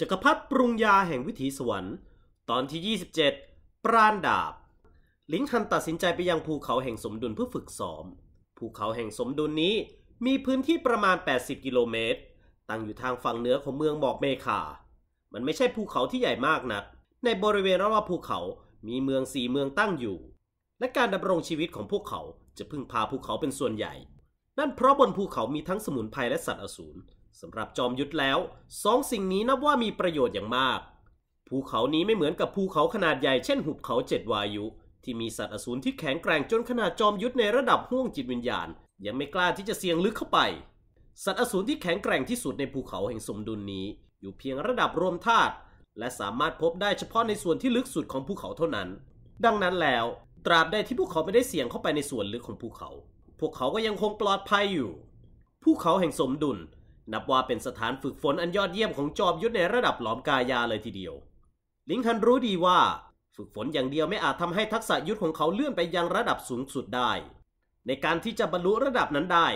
จักรพรรดิปรุงยาแห่งวิถีสวรรค์ ตอนที่ 27 ปราณดาบ ลิงคันตัดสินใจไปยังภูเขาแห่งสมดุลเพื่อฝึกซ้อม ภูเขาแห่งสมดุลนี้มีพื้นที่ประมาณ 80 กิโลเมตร ตั้งอยู่ทางฝั่งเหนือของเมืองบอกเมคามันไม่ใช่ภูเขาที่ใหญ่มากนะัก ในบริเวณรอบภูเขา มีเมืองสี่เมืองตั้งอยู่ และการดำรงชีวิตของพวกเขาจะพึ่งพาภูเขาเป็นส่วนใหญ่ นั่นเพราะบนภูเขามีทั้งสมุนไพรและสัตว์อสูรสำหรับจอมยุทธแล้วสองสิ่งนี้นับว่ามีประโยชน์อย่างมาก ภูเขานี้ไม่เหมือนกับภูเขาขนาดใหญ่เช่น หุบเขาเจ็ดวายุ ที่มีสัตว์อสูรที่แข็งแกร่งจนขนาดจอมยุทธในระดับห่วงจิตวิญญาณ ยังไม่กล้าที่จะเสี่ยงลึกเข้าไป สัตว์อสูรที่แข็งแกร่งที่สุดในภูเขาแห่งสมดุลนนี้ อยู่เพียงระดับรวมธาตุและสามารถพบได้เฉพาะในส่วนที่ลึกสุดของภูเขาเท่านั้น ดังนั้นแล้ว ตราบใดที่พวกเขาไม่ได้เสี่ยงเข้าไปในส่วนลึกของภูเขา พวกเขาก็ยังคงปลอดภัยอยู่ภูเขาแห่งสมดุลนับว่าเป็นสถานฝึกฝนอันยอดเยี่ยมของจอมยุทธในระดับหลอมกายาเลยทีเดียวลิงคันรู้ดีว่า ฝึกฝนอย่างเดียวไม่อาจทำให้ทักษะยุทธของเขาเลื่อนไปยังระดับสูงสุดได้ ในการที่จะบรรลุระดับนั้นได้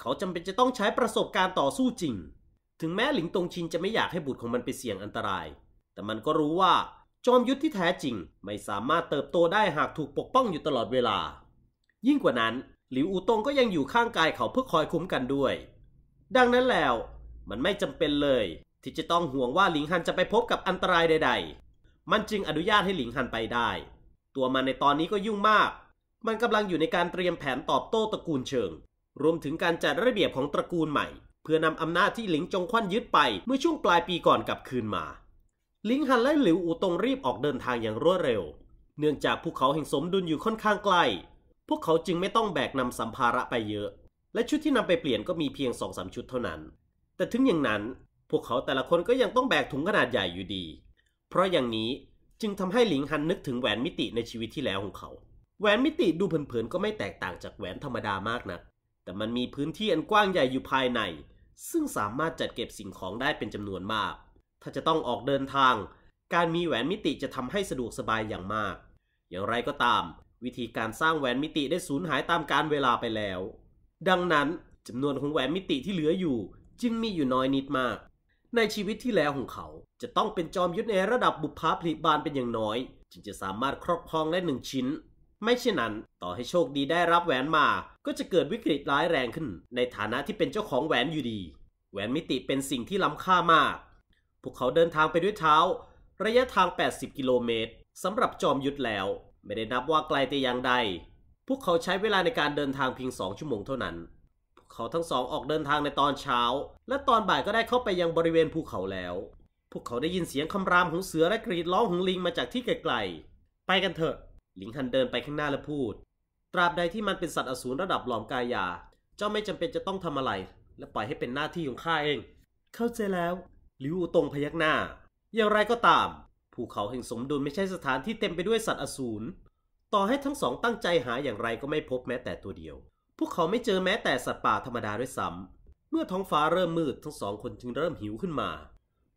เขาจำเป็นจะต้องใช้ประสบการณ์ต่อสู้จริง ถึงแม้หลิงตงชินจะไม่อยากให้บุตรของมันไปเสี่ยงอันตราย แต่มันก็รู้ว่า จอมยุทธที่แท้จริง ไม่สามารถเติบโตได้หากถูกปกป้องอยู่ตลอดเวลา ยิ่งกว่านั้นหลิวอูตงก็ยังอยู่ข้างกายเขาเพื่อคอยคุ้มกันด้วยดังนั้นแล้ว มันไม่จำเป็นเลย ที่จะต้องห่วงว่าหลิงฮันจะไปพบกับอันตรายใดๆ มันจึงอนุญาตให้หลิงฮันไปได้ ตัวมันในตอนนี้ก็ยุ่งมาก มันกำลังอยู่ในการเตรียมแผนตอบโต้ตระกูลเชิง รวมถึงการจัดระเบียบของตระกูลใหม่ เพื่อนำอำนาจที่หลิงจงควันยึดไปเมื่อช่วงปลายปีก่อนกลับคืนมาหลิงฮันและหลิวอูตงรีบออกเดินทางอย่างรวดเร็ว เนื่องจากภูเขาแห่งสมดุลอยู่ค่อนข้างไกลพวกเขาจึงไม่ต้องแบกนำสัมภาระไปเยอะและชุดที่นำไปเปลี่ยนก็มีเพียงสองสามชุดเท่านั้น แต่ถึงอย่างนั้นพวกเขาแต่ละคนก็ยังต้องแบกถุงขนาดใหญ่อยู่ดี เพราะอย่างนี้จึงทำให้หลิงฮันนึกถึงแหวนมิติในชีวิตที่แล้วของเขา แหวนมิติดูเผินๆก็ไม่แตกต่างจากแหวนธรรมดามากนะัก แต่มันมีพื้นที่อันกว้างใหญ่อยู่ภายใน ซึ่งสามารถจัดเก็บสิ่งของได้เป็นจำนวนมาก ถ้าจะต้องออกเดินทาง การมีแหวนมิติจะทำให้สะดวกสบายอย่างมาก อย่างไรก็ตาม วิธีการสร้างแหวนมิติได้สูญหายตามการเวลาไปแล้วดังนั้น จำนวนของแหวนมิติที่เหลืออยู่ จึงมีอยู่น้อยนิดมาก ในชีวิตที่แล้วของเขาจะต้องเป็นจอมยุทธในระดับบุพาพลิบานเป็นอย่างน้อย จึงจะสามารถครอบครองได้หนึ่งชิ้น ไม่เช่นนั้นต่อให้โชคดีได้รับแหวนมาก็จะเกิดวิกฤตร้ายแรงขึ้น ในฐานะที่เป็นเจ้าของแหวนอยู่ดี แหวนมิติเป็นสิ่งที่ล้ำค่ามาก พวกเขาเดินทางไปด้วยเท้า ระยะทาง 80 กิโลเมตรสำหรับจอมยุทธแล้ว ไม่ได้นับว่าไกลแต่อย่างใดพวกเขาใช้เวลาในการเดินทางเพียงสองชั่วโมงเท่านั้น พวกเขาทั้งสองออกเดินทางในตอนเช้า และตอนบ่ายก็ได้เข้าไปยังบริเวณภูเขาแล้ว พวกเขาได้ยินเสียงคำรามของเสือและกรีดร้องของลิงมาจากที่ไกลๆ ไปกันเถอะ ลิงฮันเดินไปข้างหน้าและพูด ตราบใดที่มันเป็นสัตว์อสูรระดับหลอมกายา เจ้าไม่จำเป็นจะต้องทำอะไร และปล่อยให้เป็นหน้าที่ของข้าเอง เข้าใจแล้วลิวตรงพยักหน้า อย่างไรก็ตาม ภูเขาแห่งสมดุลไม่ใช่สถานที่เต็มไปด้วยสัตว์อสูรต่อให้ทั้งสองตั้งใจหาอย่างไรก็ไม่พบแม้แต่ตัวเดียว พวกเขาไม่เจอแม้แต่สัตว์ป่าธรรมดาด้วยซ้ำ เมื่อท้องฟ้าเริ่มมืดทั้งสองคนจึงเริ่มหิวขึ้นมา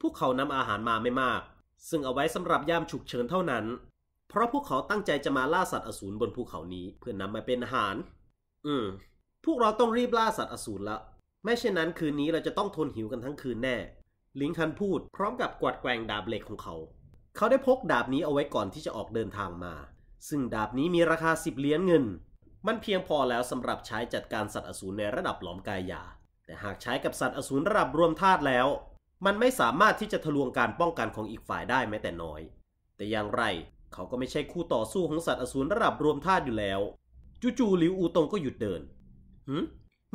พวกเขานำอาหารมาไม่มาก ซึ่งเอาไว้สำหรับยามฉุกเฉินเท่านั้น เพราะพวกเขาตั้งใจจะมาล่าสัตว์อสูรบนภูเขานี้เพื่อนนำมาเป็นอาหาร อืม พวกเราต้องรีบล่าสัตว์อสูรละไม่เช่นนั้นคืนนี้เราจะต้องทนหิวกันทั้งคืนแน่ ลิงคันพูดพร้อมกับกวาดแกว่งดาบเหล็กของเขา เขาได้พกดาบนี้เอาไว้ก่อนที่จะออกเดินทางมาซึ่งดาบนี้มีราคา10เหรียญเงิน มันเพียงพอแล้วสำหรับใช้จัดการสัตว์อสูรในระดับหลอมกายยาแต่หากใช้กับสัตว์อสูรระดับรวมธาตุแล้ว มันไม่สามารถที่จะทะลวงการป้องกันของอีกฝ่ายได้แม้แต่น้อย แต่อย่างไร เขาก็ไม่ใช่คู่ต่อสู้ของสัตว์อสูรระดับรวมธาตุอยู่แล้ว จู่ๆหลิวอูตง ก็หยุดเดินหืม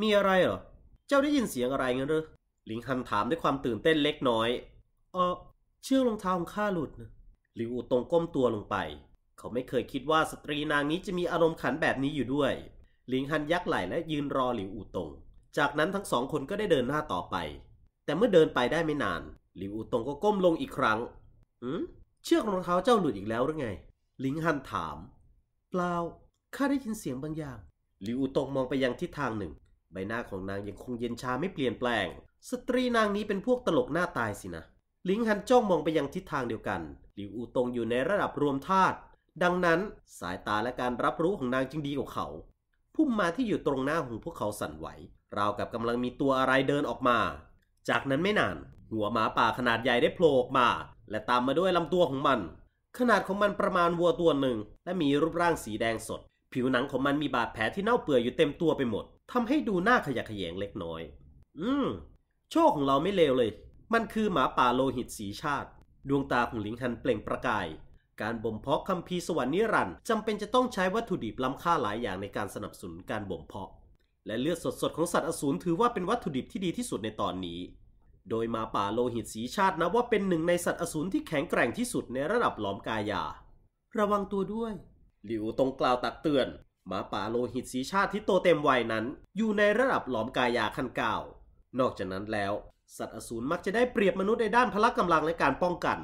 มีอะไรเหรอ เจ้าได้ยินเสียงอะไรเงี้นหรือหลิงฮันถามด้วยความตื่นเต้นเล็กน้อย เออเชือกรองเท้าของข้าหลุดนะหลิวอูตงก้มตัวลงไปเขาไม่เคยคิดว่าสตรีนางนี้จะมีอารมณ์ขันแบบนี้อยู่ด้วยหลิงฮันยักไหล่และยืนรอหลิวอู่ตง จากนั้นทั้งสองคนก็ได้เดินหน้าต่อไป แต่เมื่อเดินไปได้ไม่นาน หลิวอู่ตงก็ก้มลงอีกครั้งอืมเชือกรองเท้าเจ้าหลุดอีกแล้วหรือไงหลิงฮันถาม เปล่าข้าได้ยินเสียงบางอย่าง หลิวอู่ตงมองไปยังทิศทางหนึ่ง ใบหน้าของนางยังคงเย็นชาไม่เปลี่ยนแปลง สตรีนางนี้เป็นพวกตลกหน้าตายสินะหลิงฮันจ้องมองไปยังทิศทางเดียวกัน หลิวอู่ตงอยู่ในระดับรวมธาตุดังนั้นสายตาและการรับรู้ของนางจึงดีกว่าเขา พุ่มมาที่อยู่ตรงหน้าของพวกเขาสั่นไหวราวกับกำลังมีตัวอะไรเดินออกมา จากนั้นไม่นาน หัวหมาป่าขนาดใหญ่ได้โผล่ออกมาและตามมาด้วยลำตัวของมัน ขนาดของมันประมาณวัวตัวหนึ่ง และมีรูปร่างสีแดงสด ผิวหนังของมันมีบาดแผลที่เน่าเปื่อยอยู่เต็มตัวไปหมด ทำให้ดูหน้าขยะแขยงเล็กน้อย อืมโชคของเราไม่เลวเลย มันคือหมาป่าโลหิตสีชาติ ดวงตาของลิงฮันเปล่งประกายการบ่มเพาะคัมภีร์สวรรค์นิรันดร์จำเป็นจะต้องใช้วัตถุดิบล้ำค่าหลายอย่างในการสนับสนุนการบ่มเพาะ และเลือดสดๆของสัตว์อสูรถือว่าเป็นวัตถุดิบที่ดีที่สุดในตอนนี้ โดยมาป่าโลหิตสีชาตินะว่าเป็นหนึ่งในสัตว์อสูรที่แข็งแกร่งที่สุดในระดับหลอมกายา ระวังตัวด้วย หลิวตรงกล่าวตักเตือนหมาป่าโลหิตสีชาติที่โตเต็มวัยนั้นอยู่ในระดับหลอมกายาขั้นเก่านอกจากนั้นแล้วสัตว์อสูรมักจะได้เปรียบมนุษย์ในด้านพละกำลังและการป้องกัน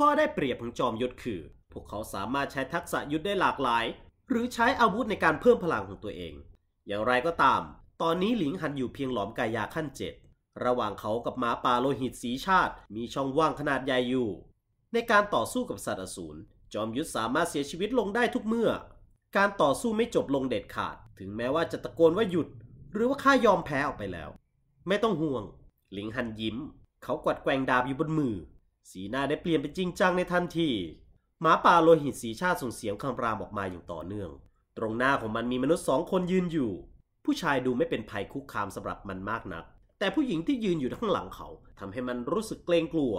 ข้อได้เปรียบของจอมยุทธคือ พวกเขาสามารถใช้ทักษะยุทธได้หลากหลาย หรือใช้อาวุธในการเพิ่มพลังของตัวเอง อย่างไรก็ตาม ตอนนี้หลิงหันอยู่เพียงหลอมกายาขั้นเจ็ดระหว่างเขากับหมาป่าโลหิตสีชาติ มีช่องว่างขนาดใหญ่อยู่ ในการต่อสู้กับสัตว์อสูรจอมยุทธสามารถเสียชีวิตลงได้ทุกเมื่อ การต่อสู้ไม่จบลงเด็ดขาด ถึงแม้ว่าจะตะโกนว่าหยุด หรือว่าข้ายอมแพ้ออกไปแล้ว ไม่ต้องห่วง หลิงหันยิ้ม เขากวัดแกงดาบอยู่บนมือสีหน้าได้เปลี่ยนเป็นจริงจังในทันทีหมาป่าโลหิตสีชาติส่งเสียงคำรามออกมาอย่างต่อเนื่อง ตรงหน้าของมันมีมนุษย์สองคนยืนอยู่ ผู้ชายดูไม่เป็นภัยคุกคามสำหรับมันมากนัก แต่ผู้หญิงที่ยืนอยู่ข้างหลังเขาทำให้มันรู้สึกเกรงกลัว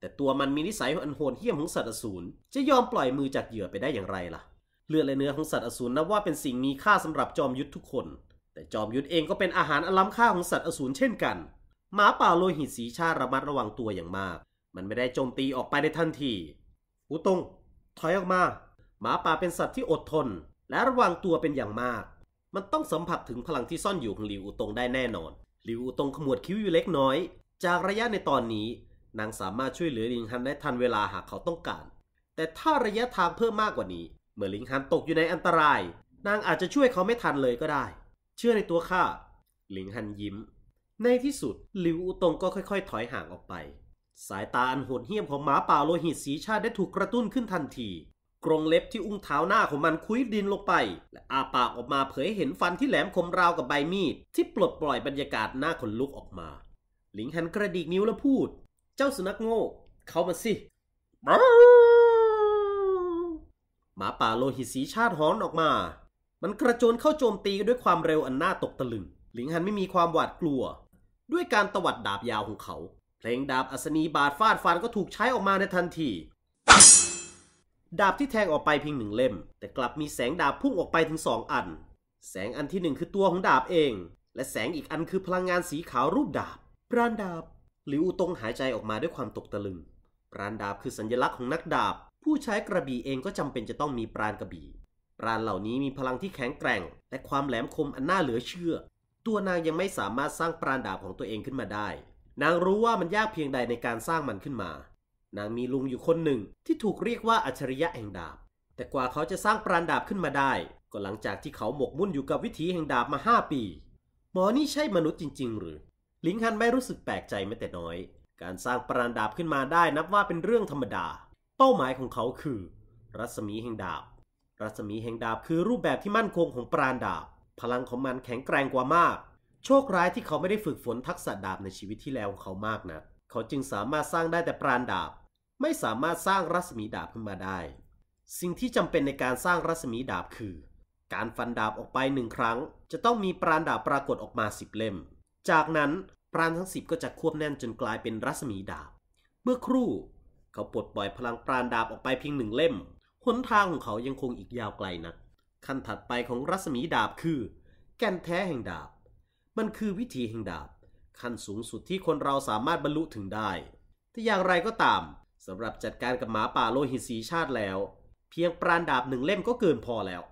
แต่ตัวมันมีนิสัยอันโหดเหี้ยมของสัตว์อสูรจะยอมปล่อยมือจากเหยื่อไปได้อย่างไรล่ะ เลือดและเนื้อของสัตว์อสูรนับว่าเป็นสิ่งมีค่าสำหรับจอมยุทธทุกคน แต่จอมยุทธเองก็เป็นอาหารอล้มค่าของสัตว์อสูรเช่นกันหมาป่าโลหิตสีชาติระมัดระวังตัวอย่างมากมันไม่ได้โจมตีออกไปในทันที อูตง ถอยออกมา หมาป่าเป็นสัตว์ที่อดทน และระวังตัวเป็นอย่างมาก มันต้องสัมผัสถึงพลังที่ซ่อนอยู่ของหลิวอูตงได้แน่นอน หลิวอูตงขมวดคิ้วอยู่เล็กน้อย จากระยะในตอนนี้นางสามารถช่วยเหลือลิงฮันได้ทันเวลาหากเขาต้องการ แต่ถ้าระยะทางเพิ่มมากกว่านี้เมื่อลิงฮันตกอยู่ในอันตราย นางอาจจะช่วยเขาไม่ทันเลยก็ได้ เชื่อในตัวข้าลิงฮันยิ้ม ในที่สุดหลิวอูตงก็ค่อยๆ ถอยห่างออกไปสายตาอันโหดเหี้ยมของหมาป่าโลหิตสีชาติได้ถูกกระตุ้นขึ้นทันที กรงเล็บที่อุ้งเท้าหน้าของมันคุ้ยดินลงไปและอาปากออกมาเผยเห็นฟันที่แหลมคมราวกับใบมีดที่ปลดปล่อยบรรยากาศหน้าขนลุกออกมา หลิงหันกระดิกนิ้วแล้วพูด เจ้าสุนัขโง่เข้ามาสิหมาป่าโลหิตสีชาติฮ้อนออกมา มันกระโจนเข้าโจมตีด้วยความเร็วอันน่าตกตะลึงหลิงหันไม่มีความหวาดกลัว ด้วยการตวัดดาบยาวของเขาเพลงดาบอัศนีบาดฟาดฟันก็ถูกใช้ออกมาในทันที ดาบที่แทงออกไปเพียงหนึ่งเล่ม แต่กลับมีแสงดาบพุ่งออกไปถึงสองอัน แสงอันที่หนึ่งคือตัวของดาบเอง และแสงอีกอันคือพลังงานสีขาวรูปดาบ ปราณดาบหลิวตงหายใจออกมาด้วยความตกตะลึงปราณดาบคือสัญลักษณ์ของนักดาบ ผู้ใช้กระบี่เองก็จำเป็นจะต้องมีปราณกระบี่ ปราณเหล่านี้มีพลังที่แข็งแกร่งและความแหลมคมอันน่าเหลือเชื่อ ตัวนางยังไม่สามารถสร้างปราณดาบของตัวเองขึ้นมาได้นางรู้ว่ามันยากเพียงใดในการสร้างมันขึ้นมา นางมีลุงอยู่คนหนึ่งที่ถูกเรียกว่าอัจฉริยะแห่งดาบ แต่กว่าเขาจะสร้างปราณดาบขึ้นมาได้ ก็หลังจากที่เขาหมกมุ่นอยู่กับวิถีแห่งดาบมาห้าปี หมอนี่ใช่มนุษย์จริง ๆ หรือ ลิงฮันไม่รู้สึกแปลกใจแม้แต่น้อย การสร้างปราณดาบขึ้นมาได้นับว่าเป็นเรื่องธรรมดา เป้าหมายของเขาคือ รัศมีแห่งดาบ รัศมีแห่งดาบคือรูปแบบที่มั่นคงของปราณดาบ พลังของมันแข็งแกร่งกว่ามากโชคร้ายที่เขาไม่ได้ฝึกฝนทักษะดาบในชีวิตที่แล้วของเขามากนะัก เขาจึงสามารถสร้างได้แต่ปราณดาบ ไม่สามารถสร้างรัศมีดาบขึ้นมาได้ สิ่งที่จำเป็นในการสร้างรัศมีดาบคือ การฟันดาบออกไปหนึ่งครั้ง จะต้องมีปราณดาบปรากฏออกมาสิบเล่ม จากนั้นปราณทั้งสิบก็จะควบแน่นจนกลายเป็นรัศมีดาบ เมื่อครู่เขาปลดปล่อยพลังปราณดาบออกไปเพียงหนึ่งเล่มหนทางของเขายังคงอีกยาวไกลนะัก ขั้นถัดไปของรัศมีดาบคือ แก่นแท้แห่งดาบมันคือวิถีแห่งดาบขั้นสูงสุดที่คนเราสามารถบรรลุถึงได้แต่อย่างไรก็ตามสำหรับจัดการกับหมาป่าโลหิตสีชาติแล้ว เพียงปราณดาบหนึ่งเล่มก็เกินพอแล้ว